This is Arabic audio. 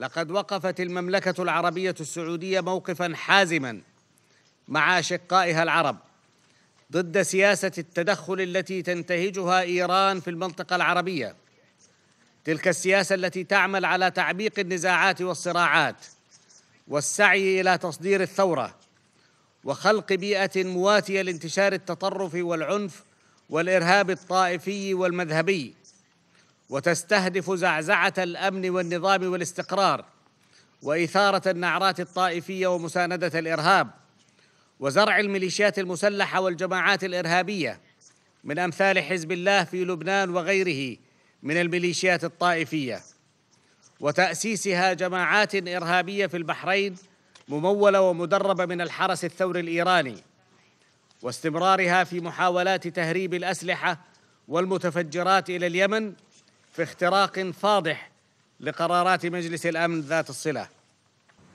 لقد وقفت المملكة العربية السعودية موقفا حازما مع أشقائها العرب ضد سياسة التدخل التي تنتهجها إيران في المنطقة العربية تلك السياسة التي تعمل على تعميق النزاعات والصراعات والسعي إلى تصدير الثورة وخلق بيئة مواتية لانتشار التطرف والعنف والإرهاب الطائفي والمذهبي وتستهدف زعزعه الامن والنظام والاستقرار واثاره النعرات الطائفيه ومسانده الارهاب وزرع الميليشيات المسلحه والجماعات الارهابيه من امثال حزب الله في لبنان وغيره من الميليشيات الطائفيه وتاسيسها جماعات ارهابيه في البحرين مموله ومدربه من الحرس الثوري الايراني واستمرارها في محاولات تهريب الاسلحه والمتفجرات الى اليمن في اختراق فاضح لقرارات مجلس الامن ذات الصله